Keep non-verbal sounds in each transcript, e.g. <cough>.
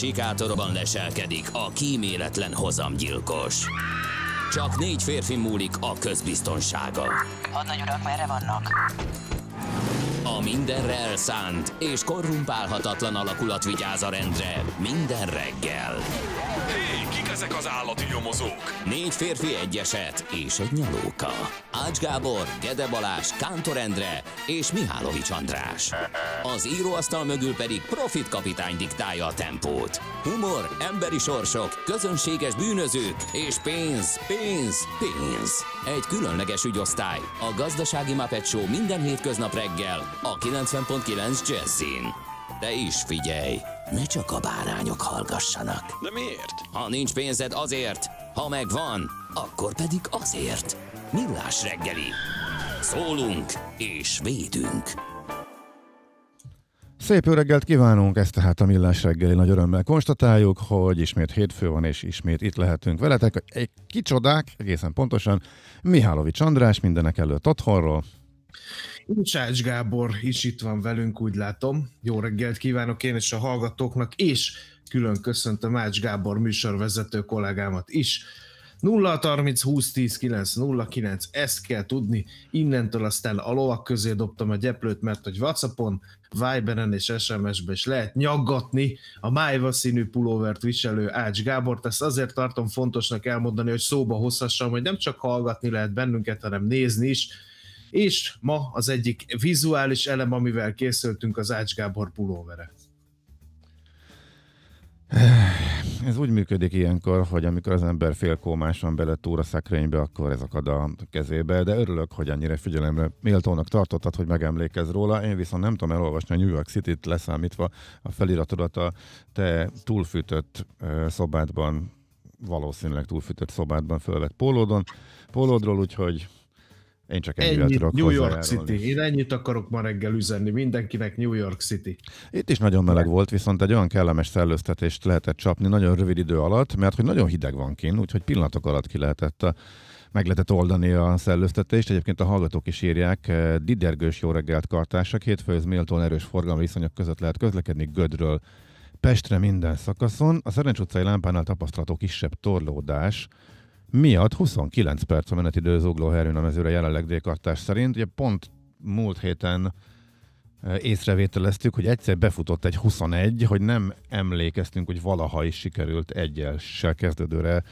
Sikátorban leselkedik a kíméletlen hozamgyilkos. Csak négy férfi múlik a közbiztonsága. Hadnagy urak, merre vannak? A mindenre elszánt és korrumpálhatatlan alakulat vigyáz a rendre minden reggel. Ezek az állati nyomozók. Négy férfi egyeset és egy nyalóka. Ács Gábor, Gede Balázs, Kántor Endre és Mihálovics András. Az íróasztal mögül pedig Profit kapitány diktálja a tempót. Humor, emberi sorsok, közönséges bűnözők és pénz, pénz, pénz. Egy különleges ügyosztály. A Gazdasági Muppet Show minden hétköznap reggel a 90.9 Jazzin. De is figyelj! ne csak a bárányok hallgassanak. De miért? Ha nincs pénzed azért, ha megvan, akkor pedig azért. Millás reggeli. Szólunk és védünk. Szép jó reggelt kívánunk, ez tehát a Millás reggeli. Nagy örömmel konstatáljuk, hogy ismét hétfő van, és ismét itt lehetünk veletek. Egy kicsodák, egészen pontosan, Mihálovics András mindenek előtt otthonról, Csács Gábor is itt van velünk, úgy látom. Jó reggelt kívánok én és a hallgatóknak, és külön köszöntöm Ács Gábor műsorvezető kollégámat is. 0 30 20 10 9 0 9, ezt kell tudni. Innentől aztán a lovak közé dobtam a gyeplőt, mert hogy Whatsappon, Viberen és SMS-ben is lehet nyaggatni a májva színű pulóvert viselő Ács Gábor, Ezt azért tartom fontosnak elmondani, hogy szóba hozhassam, hogy nem csak hallgatni lehet bennünket, hanem nézni is és ma az egyik vizuális elem, amivel készültünk, az Ács Gábor pulóvere. Ez úgy működik ilyenkor, hogy amikor az ember félkómásan bele túr a szekrénybe, akkor ez akad a kezébe, de örülök, hogy annyira figyelemre méltónak tartottad, hogy megemlékez róla. Én viszont nem tudom elolvasni a New York City-t leszámítva a feliratodat a te túlfűtött szobádban, valószínűleg túlfűtött szobádban fölvett pólódon, pólódról, úgyhogy én csak ennyire ennyit, tudok New York City. Én ennyit akarok ma reggel üzenni mindenkinek New York City. Itt is nagyon meleg volt, viszont egy olyan kellemes szellőztetést lehetett csapni nagyon rövid idő alatt, mert hogy nagyon hideg van kint, úgyhogy pillanatok alatt ki lehetett a eh, meg lehetett oldani a szellőztetést. Egyébként a hallgatók is írják, eh, didergős jó reggelt kartások, hétfőz méltóan erős forgalmi viszonyok között lehet közlekedni Gödről Pestre minden szakaszon. A Szerencs utcai lámpánál tapasztalható kisebb torlódás, miatt 29 perc a menetidő zuglóherőn a mezőre jelenleg dékartás szerint. Ugye pont múlt héten eh, észrevételeztük, hogy egyszer befutott egy 21, hogy nem emlékeztünk, hogy valaha is sikerült egyessel kezdődőre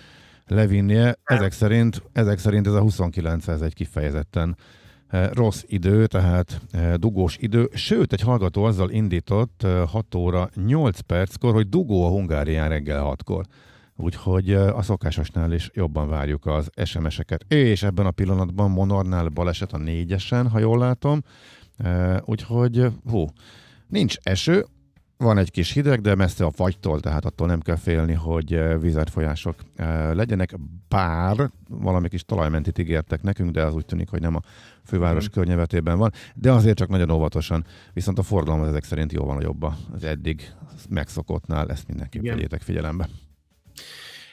levinnie. Ezek szerint, ezek szerint ez a 29 ez egy kifejezetten eh, rossz idő, tehát eh, dugós idő. Sőt, egy hallgató azzal indított 6 óra 8 perckor, hogy dugó a Hungárián reggel 6-kor. Úgyhogy a szokásosnál is jobban várjuk az SMS-eket. És ebben a pillanatban Monornál baleset a négyesen, ha jól látom. Úgyhogy hú, nincs eső, van egy kis hideg, de messze a fagytól, tehát attól nem kell félni, hogy vízárfolyások legyenek, bár valami kis talajmentit ígértek nekünk, de az úgy tűnik, hogy nem a főváros mm. környezetében van, de azért csak nagyon óvatosan. Viszont a forgalom az ezek szerint jóval nagyobb az eddig megszokottnál, ezt mindenképp vegyétek figyelembe.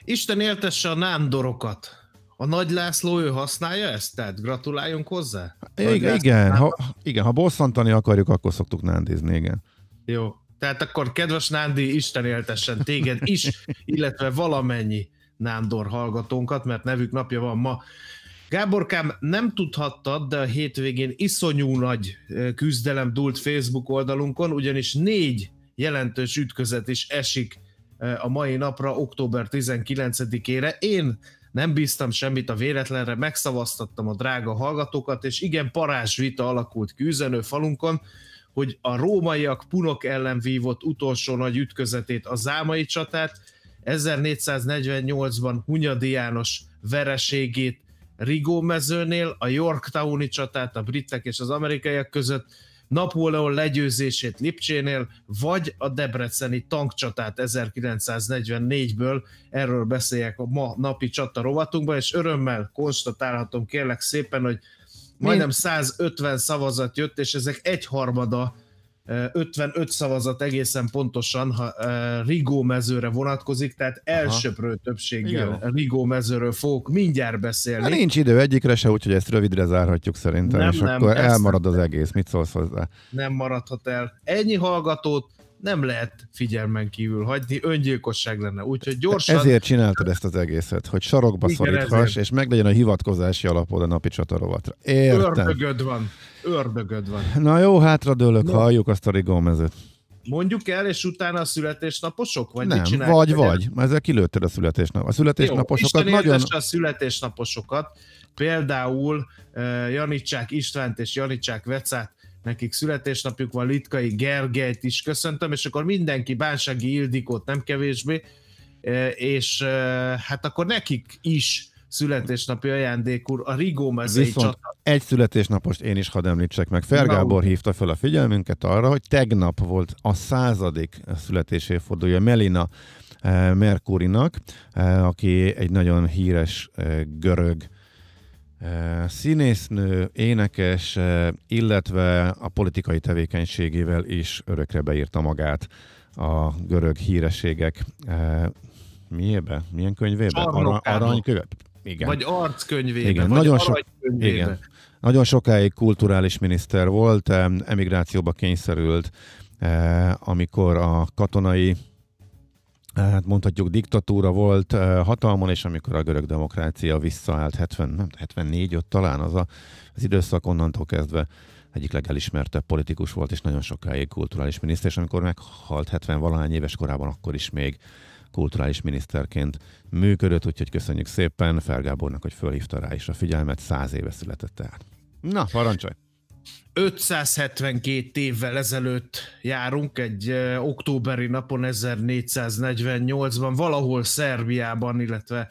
Isten éltesse a nándorokat. A Nagy László ő használja ezt? Tehát gratuláljunk hozzá? Igen, igen, ha, igen, ha bosszantani akarjuk, akkor szoktuk nándizni, igen. Jó, tehát akkor kedves Nándi, Isten éltessen téged is, <laughs> illetve valamennyi nándor hallgatónkat, mert nevük napja van ma. Gáborkám, nem tudhattad, de a hétvégén iszonyú nagy küzdelem dúlt Facebook oldalunkon, ugyanis négy jelentős ütközet is esik a mai napra, október 19-ére. Én nem bíztam semmit a véletlenre, megszavaztattam a drága hallgatókat, és igen, parázs vita alakult küzdenő falunkon, hogy a rómaiak punok ellen vívott utolsó nagy ütközetét, a zámai csatát, 1448-ban Hunyadi János vereségét Rigó mezőnél, a Yorktowni csatát a britek és az amerikaiak között, Napóleon legyőzését Lipcsénél, vagy a debreceni tankcsatát 1944-ből, erről beszéljek a ma napi csata rovatunkban, és örömmel konstatálhatom kérlek szépen, hogy majdnem 150 szavazat jött, és ezek egyharmada 55 szavazat egészen pontosan ha Rigó mezőre vonatkozik, tehát elsőprő többséggel Rigó mezőről fogok mindjárt beszélni. Na, hát nincs idő egyikre se, úgyhogy ezt rövidre zárhatjuk szerintem, nem, és nem, akkor elmarad az egész. Mit szólsz hozzá? Nem maradhat el. Ennyi hallgatót, nem lehet figyelmen kívül hagyni, öngyilkosság lenne. Úgyhogy gyorsan... Ezért csináltad ezt az egészet, hogy sarokba Igen, szoríthass, ezért. és meglegyen a hivatkozási alapod a napi csatarovatra. Értem. Ördögöd van. Ördögöd van. Na jó, hátradőlök, no. halljuk azt a rigómezőt. Mondjuk el, és utána a születésnaposok? Vagy nem, mit vagy, vagy. vagy. Ezzel kilőtted a születésnap. A születésnaposokat Jó, nagyon... a születésnaposokat. Például uh, Janicsák Istvánt és Janicsák Vecát nekik születésnapjuk van, Litkai Gergelyt is köszöntöm, és akkor mindenki, Bánsági Ildikót nem kevésbé, e, és e, hát akkor nekik is születésnapi ajándékul a Rigó mezői Viszont csata. egy születésnapost én is hadd említsek meg. Fergábor hívta fel a figyelmünket arra, hogy tegnap volt a századik születésévfordulója Melina e, Merkurinak, aki egy nagyon híres görög Színésznő, énekes, illetve a politikai tevékenységével is örökre beírta magát a görög hírességek. Miébe? Milyen könyvébe? Aranykönyv, Igen. Vagy arckönyvébe, igen. vagy nagyon sok, igen. Nagyon sokáig kulturális miniszter volt, emigrációba kényszerült, amikor a katonai hát mondhatjuk diktatúra volt eh, hatalmon, és amikor a görög demokrácia visszaállt 70, nem, 74 ott talán az a, az időszak onnantól kezdve egyik legelismertebb politikus volt, és nagyon sokáig kulturális miniszter, és amikor meghalt 70 valahány éves korában, akkor is még kulturális miniszterként működött, úgyhogy köszönjük szépen Fergábornak, hogy fölhívta rá is a figyelmet, száz éve született tehát. Na, parancsolj! 572 évvel ezelőtt járunk, egy októberi napon 1448-ban, valahol Szerbiában, illetve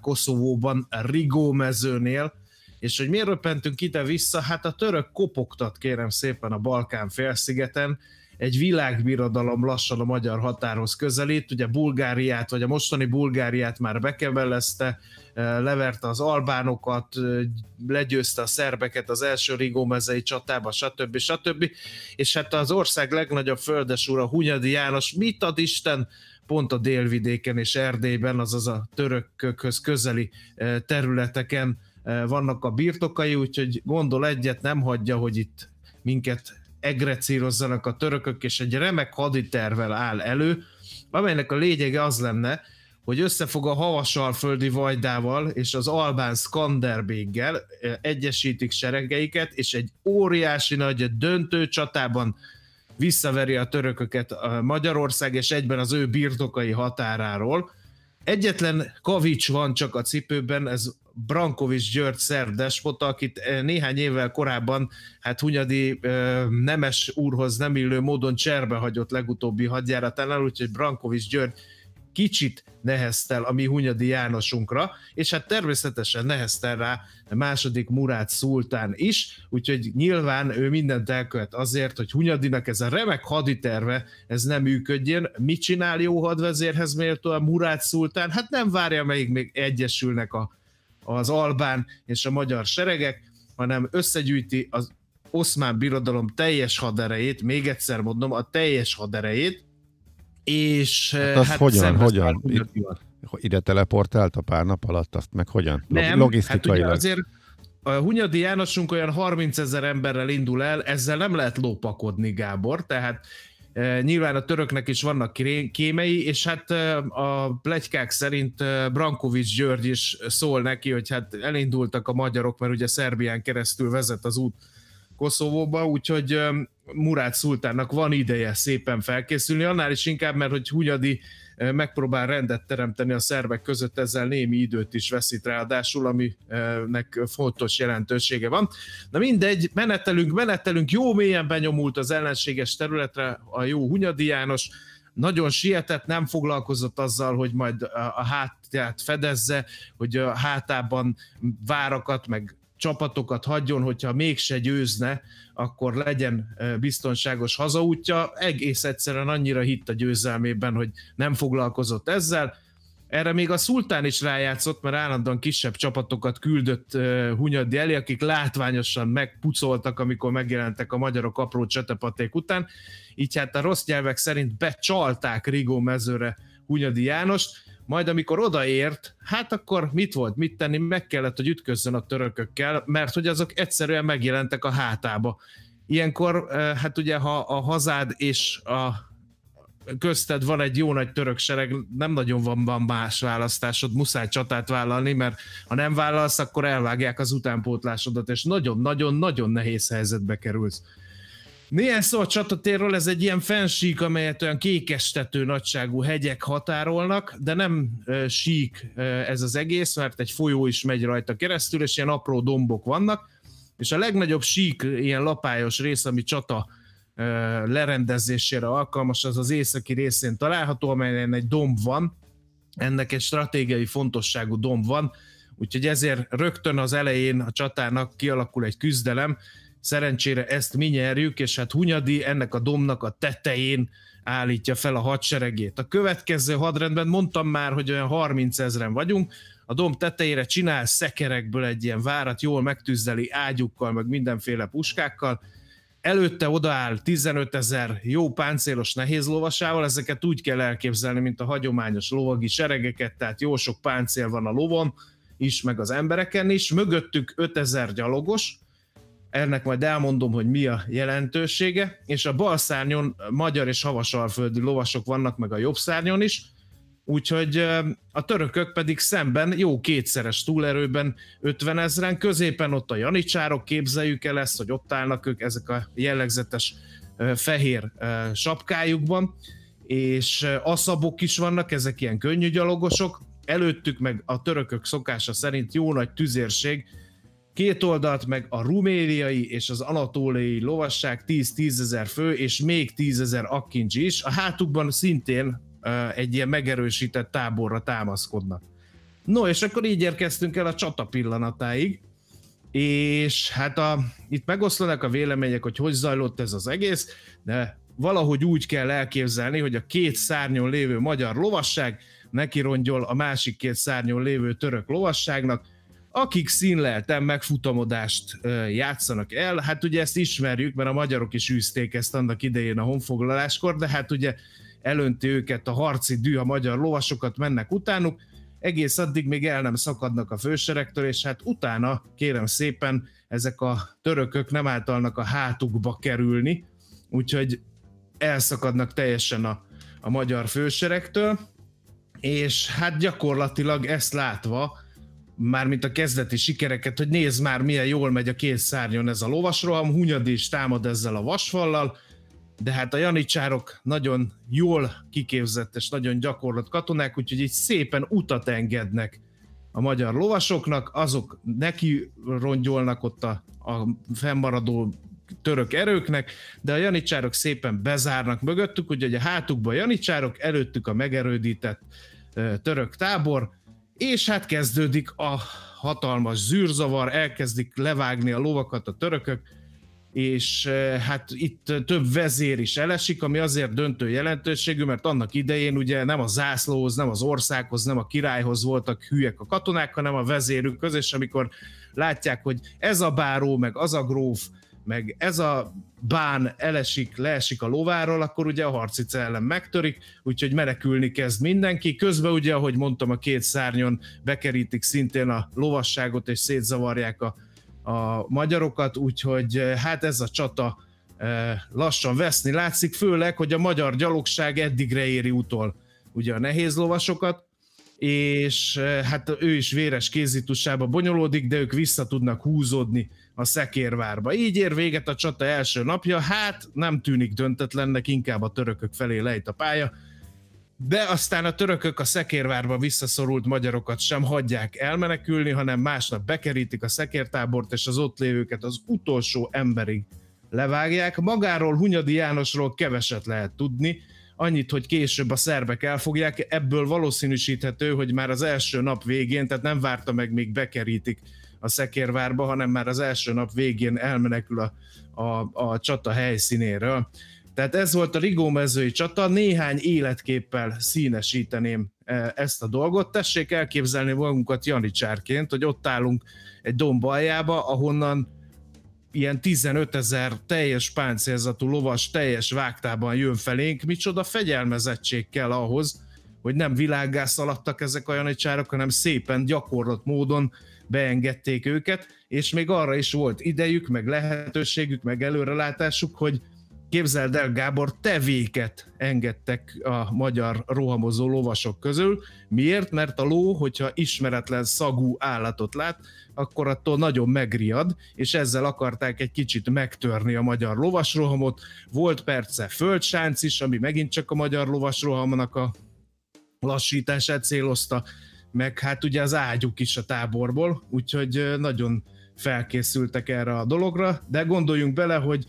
Koszovóban, Rigó mezőnél, és hogy miért röpentünk ide-vissza? Hát a török kopogtat kérem szépen a Balkán félszigeten, egy világbirodalom lassan a magyar határhoz közelít, ugye Bulgáriát, vagy a mostani Bulgáriát már bekebelezte, eh, leverte az albánokat, eh, legyőzte a szerbeket az első rigómezei csatába, stb. stb. És hát az ország legnagyobb földesúra Hunyadi János, mit ad Isten, pont a délvidéken és Erdélyben, azaz a törökökhöz közeli eh, területeken vannak a birtokai, úgyhogy gondol egyet, nem hagyja, hogy itt minket egrecírozzanak a törökök, és egy remek haditervel áll elő, amelynek a lényege az lenne, hogy összefog a havasalföldi vajdával és az albán skanderbéggel egyesítik seregeiket, és egy óriási nagy döntő csatában visszaveri a törököket a Magyarország, és egyben az ő birtokai határáról. Egyetlen kavics van csak a cipőben, ez Brankovics György Szerdes volt, akit eh, néhány évvel korábban hát Hunyadi eh, nemes úrhoz nem illő módon cserbe hagyott legutóbbi hadjáratánál, úgyhogy Brankovics György kicsit neheztel a mi Hunyadi Jánosunkra, és hát természetesen neheztel rá a második Murát Szultán is, úgyhogy nyilván ő mindent elkövet azért, hogy Hunyadinak ez a remek haditerve, ez nem működjön. Mit csinál jó hadvezérhez méltó a Murát Szultán? Hát nem várja, melyik még egyesülnek a az albán és a magyar seregek, hanem összegyűjti az oszmán birodalom teljes haderejét, még egyszer mondom, a teljes haderejét, és hát, eh, az hát hogyan, hogyan? Ide teleportált a pár nap alatt, azt meg hogyan? Nem, hát Logisztikailag. Hát azért a Hunyadi Jánosunk olyan 30 ezer emberrel indul el, ezzel nem lehet lópakodni, Gábor, tehát Nyilván a töröknek is vannak kémei, és hát a plegykák szerint Brankovics György is szól neki, hogy hát elindultak a magyarok, mert ugye Szerbián keresztül vezet az út Koszovóba, úgyhogy Murát Szultánnak van ideje szépen felkészülni, annál is inkább, mert hogy Hunyadi megpróbál rendet teremteni a szervek között, ezzel némi időt is veszít ráadásul, aminek fontos jelentősége van. Na mindegy, menetelünk, menetelünk, jó mélyen benyomult az ellenséges területre a jó Hunyadi János, nagyon sietett, nem foglalkozott azzal, hogy majd a hátját fedezze, hogy a hátában várakat, meg csapatokat hagyjon, hogyha mégse győzne, akkor legyen biztonságos hazaútja. Egész egyszerűen annyira hitt a győzelmében, hogy nem foglalkozott ezzel. Erre még a Szultán is rájátszott, mert állandóan kisebb csapatokat küldött Hunyadi elé, akik látványosan megpucoltak, amikor megjelentek a magyarok apró csetepaték után. Így hát a rossz nyelvek szerint becsalták Rigó mezőre Hunyadi Jánost majd amikor odaért, hát akkor mit volt, mit tenni, meg kellett, hogy ütközzön a törökökkel, mert hogy azok egyszerűen megjelentek a hátába. Ilyenkor, hát ugye, ha a hazád és a közted van egy jó nagy török sereg, nem nagyon van, van más választásod, muszáj csatát vállalni, mert ha nem vállalsz, akkor elvágják az utánpótlásodat, és nagyon-nagyon-nagyon nehéz helyzetbe kerülsz. Néhány szó a csatatérről, ez egy ilyen fensík, amelyet olyan kékestető nagyságú hegyek határolnak, de nem sík ez az egész, mert egy folyó is megy rajta keresztül, és ilyen apró dombok vannak, és a legnagyobb sík, ilyen lapályos rész, ami csata lerendezésére alkalmas, az az északi részén található, amelyen egy domb van, ennek egy stratégiai fontosságú domb van, úgyhogy ezért rögtön az elején a csatának kialakul egy küzdelem, Szerencsére ezt mi nyerjük, és hát Hunyadi ennek a domnak a tetején állítja fel a hadseregét. A következő hadrendben mondtam már, hogy olyan 30 ezeren vagyunk, a dom tetejére csinál szekerekből egy ilyen várat, jól megtűzeli ágyukkal, meg mindenféle puskákkal, előtte odaáll 15 ezer jó páncélos nehéz lovasával, ezeket úgy kell elképzelni, mint a hagyományos lovagi seregeket, tehát jó sok páncél van a lovon is, meg az embereken is, mögöttük 5 ezer gyalogos, ennek majd elmondom, hogy mi a jelentősége, és a bal szárnyon magyar és havasalföldi lovasok vannak, meg a jobb szárnyon is, úgyhogy a törökök pedig szemben jó kétszeres túlerőben 50 ezeren, középen ott a janicsárok, képzeljük el ezt, hogy ott állnak ők ezek a jellegzetes fehér sapkájukban, és aszabok is vannak, ezek ilyen könnyű gyalogosok, előttük meg a törökök szokása szerint jó nagy tüzérség, Két oldalt meg a ruméliai és az anatóliai lovasság 10-10 ezer fő, és még 10 ezer akkincs is. A hátukban szintén egy ilyen megerősített táborra támaszkodnak. No, és akkor így érkeztünk el a csata pillanatáig, és hát a, itt megoszlanak a vélemények, hogy hogy zajlott ez az egész, de valahogy úgy kell elképzelni, hogy a két szárnyon lévő magyar lovasság neki rongyol a másik két szárnyon lévő török lovasságnak, akik színleltem megfutamodást játszanak el. Hát ugye ezt ismerjük, mert a magyarok is űzték ezt annak idején a honfoglaláskor, de hát ugye elönti őket a harci dű, a magyar lovasokat mennek utánuk, egész addig még el nem szakadnak a főserektől, és hát utána, kérem szépen, ezek a törökök nem általnak a hátukba kerülni, úgyhogy elszakadnak teljesen a, a magyar főserektől, és hát gyakorlatilag ezt látva mármint a kezdeti sikereket, hogy nézd már, milyen jól megy a két szárnyon ez a lovasroham, hunyad is támad ezzel a vasfallal, de hát a janicsárok nagyon jól kiképzett és nagyon gyakorlott katonák, úgyhogy így szépen utat engednek a magyar lovasoknak, azok neki rongyolnak ott a, a fennmaradó török erőknek, de a janicsárok szépen bezárnak mögöttük, úgyhogy a hátukban a janicsárok, előttük a megerődített török tábor, és hát kezdődik a hatalmas zűrzavar, elkezdik levágni a lovakat a törökök, és eh, hát itt több vezér is elesik, ami azért döntő jelentőségű, mert annak idején ugye nem a zászlóhoz, nem az országhoz, nem a királyhoz voltak hülyek a katonák, hanem a vezérükhöz, és amikor látják, hogy ez a báró, meg az a gróf, meg ez a bán elesik, leesik a lováról, akkor ugye a harci ellen megtörik, úgyhogy menekülni kezd mindenki. Közben ugye, ahogy mondtam, a két szárnyon bekerítik szintén a lovasságot, és szétzavarják a, a magyarokat, úgyhogy eh, hát ez a csata eh, lassan veszni látszik, főleg, hogy a magyar gyalogság eddigre éri utol ugye a nehéz lovasokat, és eh, hát ő is véres kézitussába bonyolódik, de ők vissza tudnak húzódni a Szekérvárba. Így ér véget a csata első napja, hát nem tűnik döntetlennek, inkább a törökök felé lejt a pálya, de aztán a törökök a Szekérvárba visszaszorult magyarokat sem hagyják elmenekülni, hanem másnap bekerítik a szekértábort, és az ott lévőket az utolsó emberig levágják. Magáról Hunyadi Jánosról keveset lehet tudni, annyit, hogy később a szerbek elfogják, ebből valószínűsíthető, hogy már az első nap végén, tehát nem várta meg, még bekerítik a Szekérvárba, hanem már az első nap végén elmenekül a, a, a csata helyszínéről. Tehát ez volt a rigómezői csata, néhány életképpel színesíteném e, ezt a dolgot. Tessék elképzelni magunkat janicsárként, hogy ott állunk egy domb aljába, ahonnan ilyen 15 ezer teljes páncélzatú lovas teljes vágtában jön felénk, micsoda fegyelmezettség kell ahhoz, hogy nem világgász alattak ezek a janicsárok, hanem szépen gyakorlat módon beengedték őket, és még arra is volt idejük, meg lehetőségük, meg előrelátásuk, hogy képzeld el, Gábor, tevéket engedtek a magyar rohamozó lovasok közül. Miért? Mert a ló, hogyha ismeretlen szagú állatot lát, akkor attól nagyon megriad, és ezzel akarták egy kicsit megtörni a magyar lovasrohamot. Volt perce földsánc is, ami megint csak a magyar lovasrohamnak a lassítását célozta, meg hát ugye az ágyuk is a táborból, úgyhogy nagyon felkészültek erre a dologra, de gondoljunk bele, hogy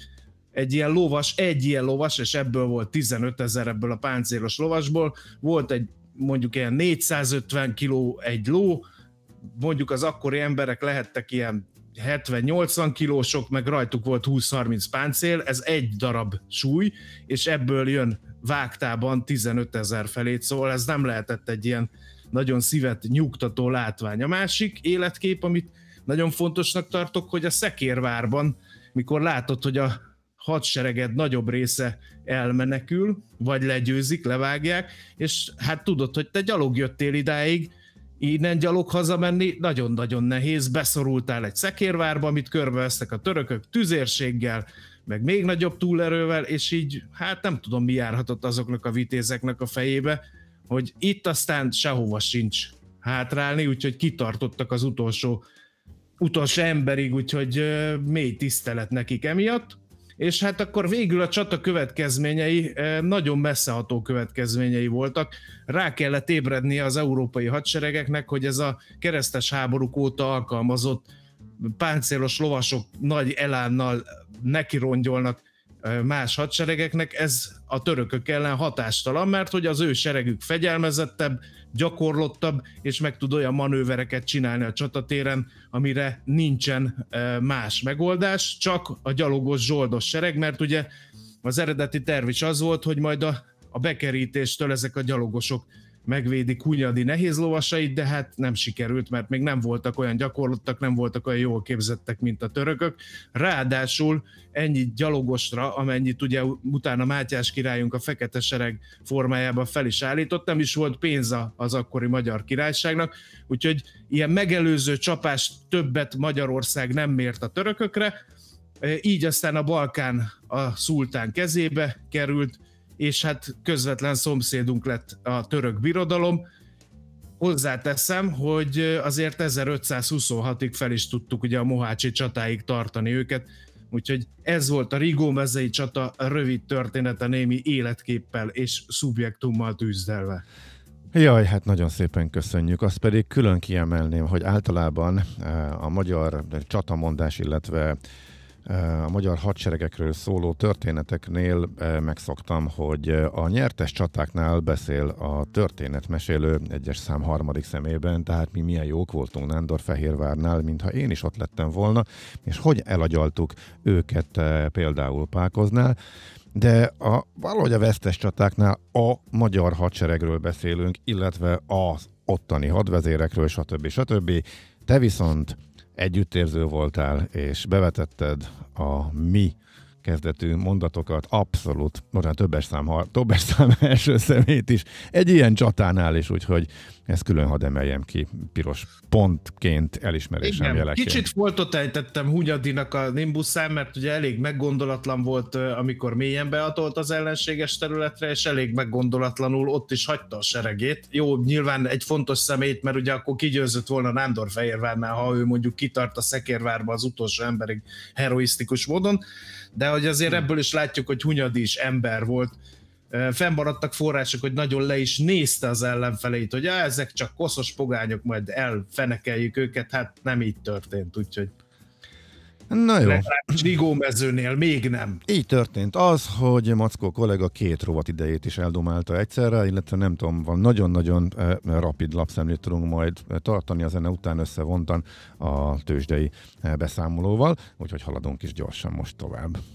egy ilyen lovas, egy ilyen lovas, és ebből volt 15 ezer ebből a páncélos lovasból, volt egy mondjuk ilyen 450 kiló egy ló, mondjuk az akkori emberek lehettek ilyen 70-80 kilósok, meg rajtuk volt 20-30 páncél, ez egy darab súly, és ebből jön vágtában 15 ezer felét, szóval ez nem lehetett egy ilyen nagyon szívet nyugtató látvány. A másik életkép, amit nagyon fontosnak tartok, hogy a Szekérvárban, mikor látod, hogy a hadsereged nagyobb része elmenekül, vagy legyőzik, levágják, és hát tudod, hogy te gyalog jöttél idáig, innen gyalog hazamenni nagyon-nagyon nehéz, beszorultál egy szekérvárba, amit körbevesztek a törökök tüzérséggel, meg még nagyobb túlerővel, és így hát nem tudom, mi járhatott azoknak a vitézeknek a fejébe, hogy itt aztán sehova sincs hátrálni, úgyhogy kitartottak az utolsó utolsó emberig, úgyhogy mély tisztelet nekik emiatt és hát akkor végül a csata következményei eh, nagyon messzeható következményei voltak. Rá kellett ébredni az európai hadseregeknek, hogy ez a keresztes háborúk óta alkalmazott páncélos lovasok nagy elánnal nekirongyolnak eh, más hadseregeknek, ez a törökök ellen hatástalan, mert hogy az ő seregük fegyelmezettebb, gyakorlottabb, és meg tud olyan manővereket csinálni a csatatéren, amire nincsen más megoldás, csak a gyalogos zsoldos sereg, mert ugye az eredeti terv is az volt, hogy majd a, a bekerítéstől ezek a gyalogosok megvédi Kunyadi nehéz lovasait, de hát nem sikerült, mert még nem voltak olyan gyakorlottak, nem voltak olyan jól képzettek, mint a törökök. Ráadásul ennyi gyalogosra, amennyit ugye utána Mátyás királyunk a fekete sereg formájában fel is állított, nem is volt pénza az akkori magyar királyságnak, úgyhogy ilyen megelőző csapást többet Magyarország nem mért a törökökre, így aztán a Balkán a szultán kezébe került, és hát közvetlen szomszédunk lett a török birodalom. Hozzáteszem, hogy azért 1526-ig fel is tudtuk ugye a Mohácsi csatáig tartani őket, úgyhogy ez volt a Rigó mezei csata rövid története némi életképpel és szubjektummal tűzdelve. Jaj, hát nagyon szépen köszönjük. Azt pedig külön kiemelném, hogy általában eh, a magyar csatamondás, illetve Eh, a magyar hadseregekről szóló történeteknél eh, megszoktam, hogy eh, a nyertes csatáknál beszél a történetmesélő egyes szám harmadik szemében, tehát mi milyen jók voltunk Nándor Fehérvárnál, mintha én is ott lettem volna, és hogy elagyaltuk őket például Pákoznál de a, valahogy a vesztes csatáknál a magyar hadseregről beszélünk, illetve az ottani hadvezérekről, stb. stb. Te viszont együttérző voltál, és bevetetted a mi kezdetű mondatokat, abszolút, most már többes szám, többes szám <laughs> első szemét is, egy ilyen csatánál is, úgyhogy ezt külön hadd emeljem ki piros pontként elismerésem Igen, jeleként. Kicsit foltot ejtettem Hunyadinak a nimbuszán, mert ugye elég meggondolatlan volt, amikor mélyen beatolt az ellenséges területre, és elég meggondolatlanul ott is hagyta a seregét. Jó, nyilván egy fontos szemét, mert ugye akkor kigyőzött volna Nándor Fehérvárnál, ha ő mondjuk kitart a Szekérvárba az utolsó emberig heroisztikus módon, de hogy azért hm. ebből is látjuk, hogy Hunyadi is ember volt, fennmaradtak források, hogy nagyon le is nézte az ellenfeleit, hogy ezek csak koszos pogányok, majd elfenekeljük őket, hát nem így történt, úgyhogy Na jó. mezőnél még nem. Így történt az, hogy Mackó kollega két rovat idejét is eldomálta egyszerre, illetve nem tudom, van nagyon-nagyon rapid lapszemlét tudunk majd tartani a zene után összevontan a tőzsdei beszámolóval, úgyhogy haladunk is gyorsan most tovább.